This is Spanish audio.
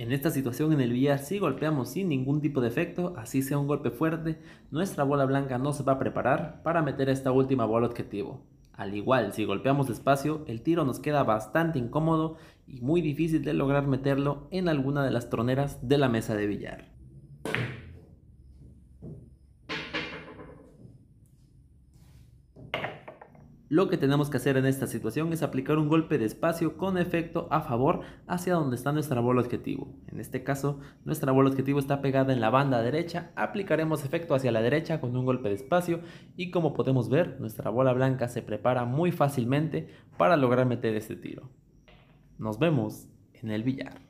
En esta situación en el billar si golpeamos sin ningún tipo de efecto, así sea un golpe fuerte, nuestra bola blanca no se va a preparar para meter esta última bola objetivo. Al igual, si golpeamos despacio, el tiro nos queda bastante incómodo y muy difícil de lograr meterlo en alguna de las troneras de la mesa de billar. Lo que tenemos que hacer en esta situación es aplicar un golpe de espacio con efecto a favor hacia donde está nuestra bola objetivo. En este caso, nuestra bola objetivo está pegada en la banda derecha, aplicaremos efecto hacia la derecha con un golpe de espacio y como podemos ver, nuestra bola blanca se prepara muy fácilmente para lograr meter este tiro. Nos vemos en el billar.